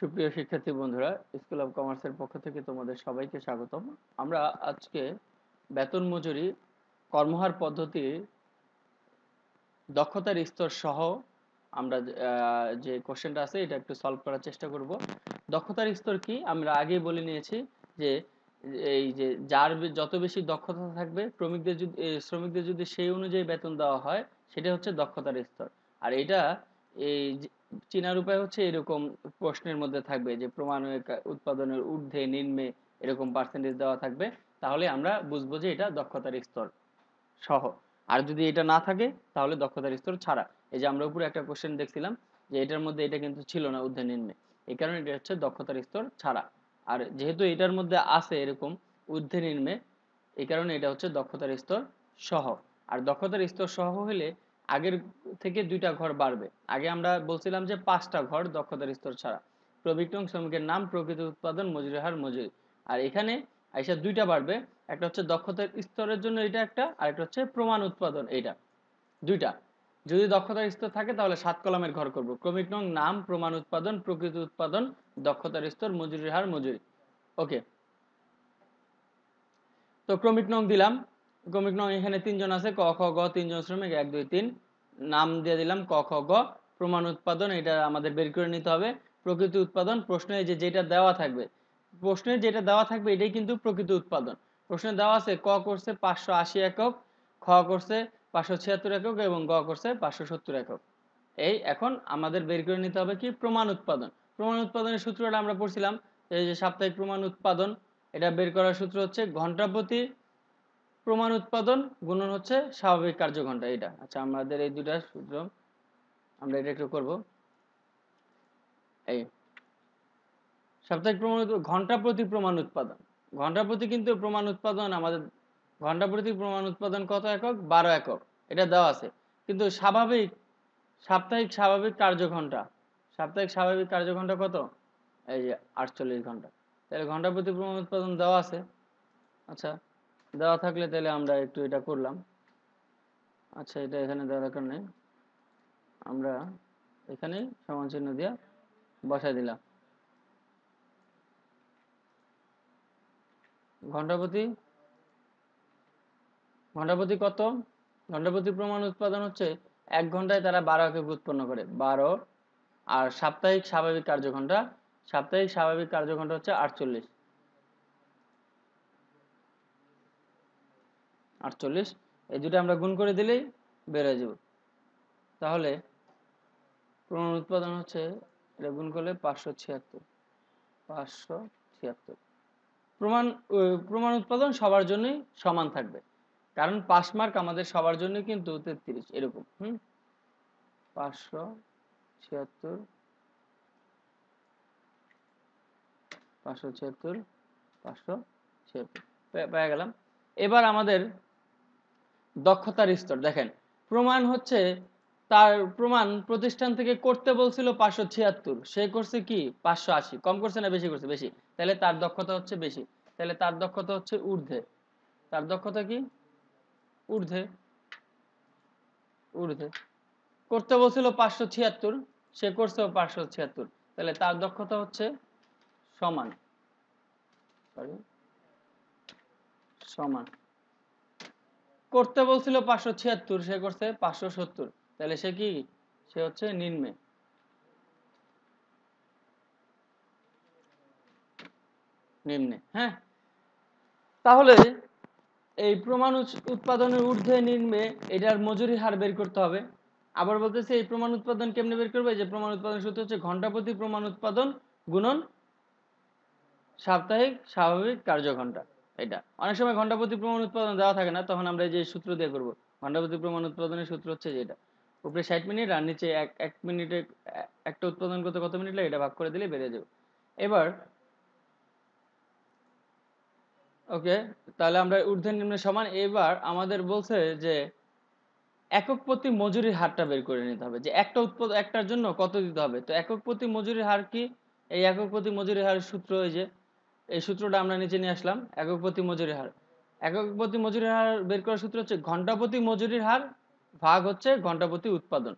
সুপ্রিয় শিক্ষার্থী বন্ধুরা স্কুল অব কমার্সের পক্ষ থেকে তোমাদের সবাইকে স্বাগতম আমরা আজকে বেতন মজুরি কর্মহার পদ্ধতি দক্ষতার স্তর সহ আমরা যে কোশ্চেনটা আছে এটা একটু সলভ করার চেষ্টা করব দক্ষতার স্তর কি আমরা আগেই বলে নিয়েছি যে এই যে যার যত বেশি দক্ষতা থাকবে শ্রমিকদের যদি শ্রমিকদের যদি সেই অনুযায়ী বেতন দেওয়া হয় সেটা হচ্ছে দক্ষতার স্তর আর এটা এই চিনার উপায় হচ্ছে এরকম প্রশ্নের মধ্যে থাকবে যে প্রমাণের উৎপাদনের ঊর্ধ্বে নিম্নে এরকম পার্সেন্টেজ দেওয়া থাকবে তাহলে আমরা বুঝবো যে এটা দক্ষতার স্তর সহ আর যদি এটা না থাকে তাহলে দক্ষতার স্তর ছাড়া এই যে আমরা উপরে একটা কোশ্চেন দেখছিলাম যে এটার মধ্যে এটা কিন্তু ছিল না ঊর্ধ্বে নিম্নে এই কারণে এটা হচ্ছে দক্ষতার স্তর ছাড়া আর যেহেতু এটার মধ্যে আছে এরকম ঊর্ধ্বে নিম্নে এই কারণে এটা হচ্ছে দক্ষতার স্তর সহ আর দক্ষতার স্তর সহ হলে আগের থেকে দুইটা ঘর বাড়বে আগে আমরা বলছিলাম যে পাঁচটা ঘর দক্ষতার স্তর ছাড়া প্রবিক্রম শ্রমিকের নাম প্রকৃত উৎপাদন মজুরি হার মজুরি আর এখানে আইসা দুইটা বাড়বে একটা হচ্ছে দক্ষতার স্তরের জন্য এটা একটা আর একটা হচ্ছে প্রমাণ উৎপাদন এটা দুইটা যদি দক্ষতার স্তর থাকে তাহলে সাত কলমের ঘর করব ক্রমিক নং নাম প্রমাণ উৎপাদন প্রকৃত উৎপাদন দক্ষতার স্তর মজুরির হার মজুরি ওকে তো ক্রমিক নং দিলাম ক্রমিক নং এখানে তিনজন আছে ক খ গ তিনজন শ্রমিক এক দুই তিন নাম দিয়ে দিলাম ক খ গ প্রমাণ উৎপাদন এটা আমাদের বের করে নিতে হবে প্রকৃতি উৎপাদন প্রশ্নে যে যেটা দেওয়া থাকবে প্রশ্নে যেটা দেওয়া থাকবে এটাই কিন্তু প্রকৃতি উৎপাদন প্রশ্নে দেওয়া আছে ক করছে পাঁচশো আশি একক খ করছে পাঁচশো ছিয়াত্তর একক এবং গ করছে পাঁচশো সত্তর একক এই এখন আমাদের বের করে নিতে হবে কি প্রমাণ উৎপাদন প্রমাণ উৎপাদনের সূত্রটা আমরা পড়ছিলাম এই যে সাপ্তাহিক প্রমাণ উৎপাদন এটা বের করার সূত্র হচ্ছে ঘন্টা প্রতি প্রমাণ উৎপাদন গুণন হচ্ছে স্বাভাবিক কার্যঘণ্টা এটা আচ্ছা আমাদের এই দুটা সূত্র আমরা এটা একটু করব এই সাপ্তাহিক প্রমাণ ঘন্টা প্রতি প্রমাণ উৎপাদন ঘন্টা প্রতি কিন্তু প্রমাণ উৎপাদন আমাদের ঘন্টা প্রতি প্রমাণ উৎপাদন কত একক বারো একক এটা দেওয়া আছে কিন্তু স্বাভাবিক সাপ্তাহিক স্বাভাবিক কার্যঘণ্টা সাপ্তাহিক স্বাভাবিক কার্যঘণ্টা কত এই যে আটচল্লিশ ঘন্টা তাহলে ঘন্টা প্রতি প্রমাণ উৎপাদন দেওয়া আছে আচ্ছা দেওয়া থাকলে তাহলে আমরা একটু এটা করলাম আচ্ছা এটা এখানে দেওয়ার দরকার নেই আমরা এখানে সমান চিহ্ন দিয়ে বসাই দিলাম ঘণ্টাপতি ঘণ্টাপতি কত ঘণ্টাপতি প্রমাণ উৎপাদন হচ্ছে এক ঘন্টায় তারা বারো একক উৎপন্ন করে বারো আর সাপ্তাহিক স্বাভাবিক কার্যঘণ্টা সাপ্তাহিক স্বাভাবিক কার্যঘণ্টা হচ্ছে আটচল্লিশ আটচল্লিশ এই দুটো আমরা গুণ করে দিলেই বেড়ে যাব তাহলে উৎপাদন হচ্ছে এটা গুণ করলে পাঁচশো ছিয়াত্তর পাঁচশো ছিয়াত্তর প্রমাণ প্রমাণ উৎপাদন সবার জন্যই সমান থাকবে কারণ পাস মার্ক আমাদের সবার জন্য কিন্তু তেত্রিশ এরকম হুম পাঁচশো ছিয়াত্তর পাঁচশো ছিয়াত্তর পাঁচশো ছিয়াত্তর পেয়ে গেলাম এবার আমাদের দক্ষতার স্তর দেখেন প্রমাণ হচ্ছে তার প্রমাণ প্রতিষ্ঠান থেকে করতে বলছিল পাঁচশো ছিয়াত্তর সে করছে কি পাঁচশো আশি কম করছে না বেশি করছে বেশি তাহলে তার দক্ষতা হচ্ছে বেশি তাহলে তার দক্ষতা হচ্ছে ঊর্ধ্বে তার দক্ষতা কি ঊর্ধ্বে ঊর্ধ্বে করতে বলছিল পাঁচশো ছিয়াত্তর সে করছেও পাঁচশো ছিয়াত্তর তাহলে তার দক্ষতা হচ্ছে সমান সমান করতে বলছিল পাঁচশো ছিয়াত্তর সে করছে পাঁচশো সত্তর তাহলে সে কি সে হচ্ছে নিম্নে নিম্নে হ্যাঁ তাহলে এই প্রমাণ উৎপাদনের ঊর্ধ্বে নিম্নে এটার মজুরি হার বের করতে হবে আবার বলতেছে এই প্রমাণ উৎপাদন কেমনে বের করবে যে প্রমাণ উৎপাদন সূত্র হচ্ছে ঘন্টা প্রতি প্রমাণ উৎপাদন গুণন সাপ্তাহিক স্বাভাবিক কার্যঘণ্টা এটা অনেক সময় ঘন্টা প্রতি প্রমাণ উৎপাদন দেওয়া থাকে না তখন আমরা যে সূত্র দিয়ে করব ঘন্টা প্রতি প্রমাণ উৎপাদনের সূত্র হচ্ছে যেটা উপরে ষাট মিনিট আর নিচে এক এক মিনিটে একটা উৎপাদন করতে কত মিনিট লাগে এটা ভাগ করে দিলে বেড়ে যাবে এবার ওকে তাহলে আমরা ঊর্ধ্ব নিম্নের সমান এবার আমাদের বলছে যে একক প্রতি মজুরির হারটা বের করে নিতে হবে যে একটা উৎপাদ একটার জন্য কত দিতে হবে তো একক প্রতি মজুরির হার কি এই একক প্রতি মজুরির হার সূত্র ওই যে এই সূত্রটা আমরা নিচে নিয়ে আসলাম একক প্রতি মজুরি হার একক প্রতি মজুরি হার বের করার সূত্র হচ্ছে ঘন্টা প্রতি মজুরির হার ভাগ হচ্ছে ঘন্টা প্রতি উৎপাদন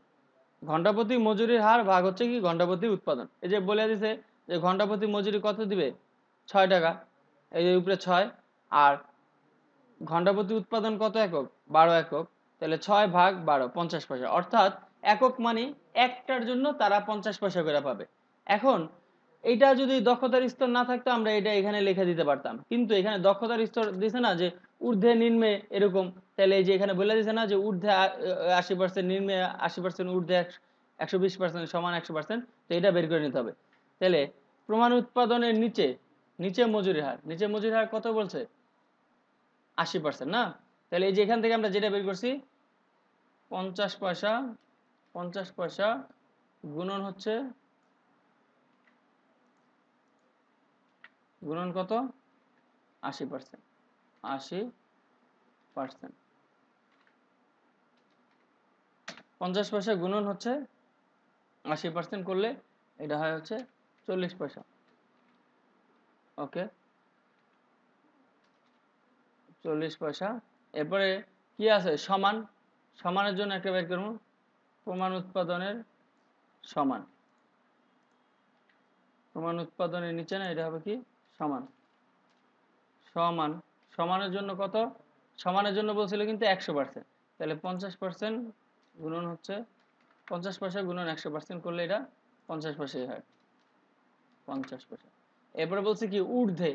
ঘন্টা প্রতি মজুরির হার ভাগ হচ্ছে কি ঘন্টা প্রতি উৎপাদন এই যে বলে দিছে যে ঘন্টা প্রতি মজুরি কত দিবে ছয় টাকা এই যে উপরে ছয় আর ঘন্টা প্রতি উৎপাদন কত একক বারো একক তাহলে ছয় ভাগ বারো পঞ্চাশ পয়সা অর্থাৎ একক মানে একটার জন্য তারা পঞ্চাশ পয়সা করে পাবে এখন এটা যদি দক্ষতার স্তর না থাকতো আমরা এটা এখানে লিখে দিতে পারতাম কিন্তু এখানে দক্ষতার স্তর দিছে না যে ঊর্ধ্বে নিম্নে এরকম তাহলে এই যে এখানে বলে দিছে না যে ঊর্ধ্বে আশি পার্সেন্ট নিম্নে আশি পার্সেন্ট ঊর্ধ্বে একশো বিশ পার্সেন্ট সমান একশো পার্সেন্ট তো এটা বের করে নিতে হবে তাহলে প্রমাণ উৎপাদনের নিচে নিচে মজুরি হার নিচে মজুরি হার কত বলছে আশি পার্সেন্ট না তাহলে এই যে এখান থেকে আমরা যেটা বের করছি পঞ্চাশ পয়সা পঞ্চাশ পয়সা গুণন হচ্ছে গুণন কত আশি পার্সেন্ট আশি পার্সেন্ট পঞ্চাশ পয়সা গুণন হচ্ছে আশি পার্সেন্ট করলে এটা হয় হচ্ছে চল্লিশ পয়সা ওকে চল্লিশ পয়সা এরপরে কি আছে সমান সমানের জন্য একটা বের করব প্রমাণ উৎপাদনের সমান প্রমাণ উৎপাদনের নিচে না এটা হবে কি সমান সমান সমানের জন্য কত সমানের জন্য বলছিল কিন্তু একশো পার্সেন্ট তাহলে পঞ্চাশ পার্সেন্ট গুণন হচ্ছে পঞ্চাশ পয়সা গুণন একশো পার্সেন্ট করলে এটা পঞ্চাশ পয়সাই হয় পঞ্চাশ পয়সা এরপরে বলছে কি ঊর্ধ্বে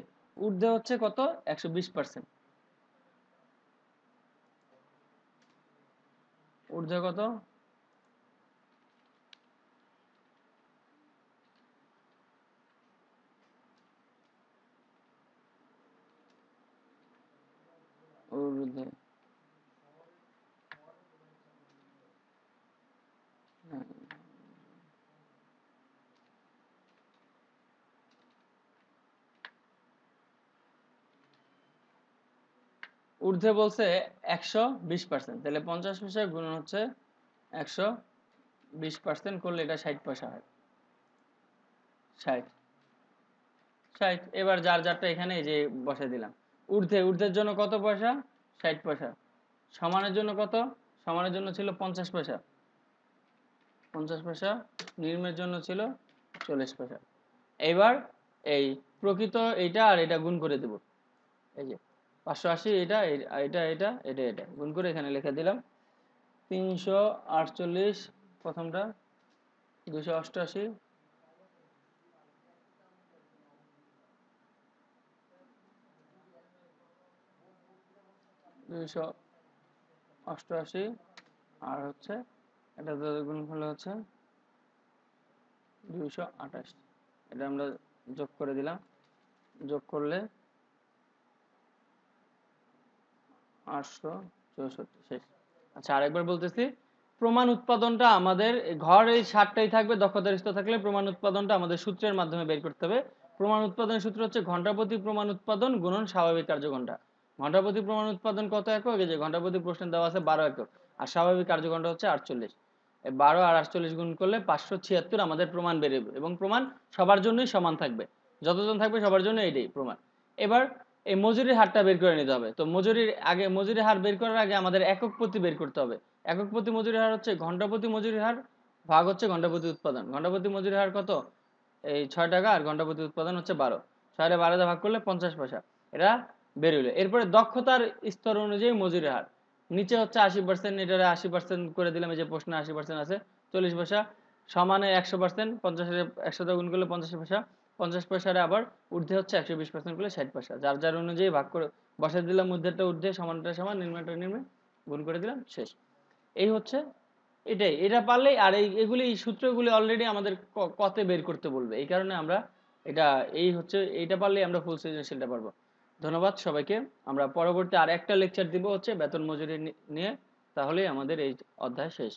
ঊর্ধ্বে হচ্ছে কত একশো বিশ পার্সেন্ট ঊর্ধ্বে কত ঊর্ধ্বে বলছে একশো বিশ পার্সেন্ট তাহলে পঞ্চাশ পয়সা গুণ হচ্ছে একশো বিশ পার্সেন্ট করলে এটা ষাট পয়সা হয় ষাট ষাট এবার যার যারটা এখানে যে বসে দিলাম ঊর্ধ্বে ঊর্ধ্বের জন্য কত পয়সা ষাট পয়সা সমানের জন্য কত সমানের জন্য ছিল পঞ্চাশ পয়সা পঞ্চাশ পয়সা নির্মের জন্য ছিল চল্লিশ পয়সা এবার এই প্রকৃত এটা আর এটা গুণ করে দেব এই যে পাঁচশো আশি এটা এটা এটা এটা এটা গুণ করে এখানে লিখে দিলাম তিনশো আটচল্লিশ প্রথমটা দুশো অষ্টআশি দুইশো অষ্টআশি আর হচ্ছে এটা গুণ করলে হচ্ছে দুইশো আটাশ এটা আমরা যোগ করে দিলাম যোগ করলে আটশো চৌষট্টি শেষ আচ্ছা আরেকবার বলতেছি প্রমাণ উৎপাদনটা আমাদের ঘরে এই সাতটাই থাকবে দক্ষতার স্তর থাকলে প্রমাণ উৎপাদনটা আমাদের সূত্রের মাধ্যমে বের করতে হবে প্রমাণ উৎপাদনের সূত্র হচ্ছে ঘন্টা প্রতি প্রমাণ উৎপাদন গুণন স্বাভাবিক কার্যঘণ্টা ঘন্টা প্রতি প্রমাণ উৎপাদন কত একক এই যে ঘন্টা প্রতি প্রশ্নে দেওয়া আছে বারো একক আর স্বাভাবিক কার্যঘণ্টা হচ্ছে আটচল্লিশ বারো আর আটচল্লিশ গুণ করলে পাঁচশো ছিয়াত্তর আমাদের প্রমাণ বেরোবে এবং প্রমাণ সবার জন্যই সমান থাকবে যতজন থাকবে সবার জন্য এটাই প্রমাণ এবার এই মজুরির হারটা বের করে নিতে হবে তো মজুরির আগে মজুরির হার বের করার আগে আমাদের একক প্রতি বের করতে হবে একক প্রতি মজুরি হার হচ্ছে ঘন্টা প্রতি মজুরি হার ভাগ হচ্ছে ঘন্টা প্রতি উৎপাদন ঘন্টা প্রতি মজুরি হার কত এই ছয় টাকা আর ঘন্টা প্রতি উৎপাদন হচ্ছে বারো ছয়টা বারোটা ভাগ করলে পঞ্চাশ পয়সা এটা বের হইলো এরপরে দক্ষতার স্তর অনুযায়ী মজুরি হার নিচে হচ্ছে আশি পার্সেন্ট এটারে আশি পার্সেন্ট করে দিলাম এই যে প্রশ্নে আশি পার্সেন্ট আছে চল্লিশ পয়সা সমানে একশো পার্সেন্ট একশো একশোটা গুণ করলে পঞ্চাশ পয়সা পঞ্চাশ পয়সারে আবার ঊর্ধ্বে হচ্ছে একশো বিশ পার্সেন্ট করলে ষাট পয়সা যার যার অনুযায়ী ভাগ করে বসাই দিলাম ঊর্ধ্বেরটা ঊর্ধ্বে সমানটা সমান নির্মাণটা নিম্নে গুণ করে দিলাম শেষ এই হচ্ছে এটাই এটা পারলেই আর এই এগুলি সূত্রগুলি অলরেডি আমাদের কতে বের করতে বলবে এই কারণে আমরা এটা এই হচ্ছে এইটা পারলেই আমরা ফুল সৃজনশীলটা পারবো ধন্যবাদ সবাইকে আমরা পরবর্তী আর একটা লেকচার দিব হচ্ছে বেতন মজুরি নিয়ে তাহলেই আমাদের এই অধ্যায় শেষ